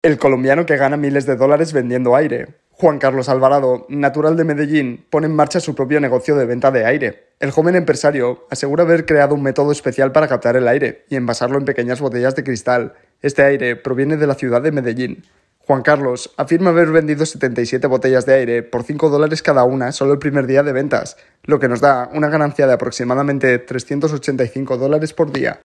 El colombiano que gana miles de dólares vendiendo aire. Juan Carlos Alvarado, natural de Medellín, pone en marcha su propio negocio de venta de aire. El joven empresario asegura haber creado un método especial para captar el aire y envasarlo en pequeñas botellas de cristal. Este aire proviene de la ciudad de Medellín. Juan Carlos afirma haber vendido 77 botellas de aire por 5 dólares cada una solo el primer día de ventas, lo que nos da una ganancia de aproximadamente 385 dólares por día.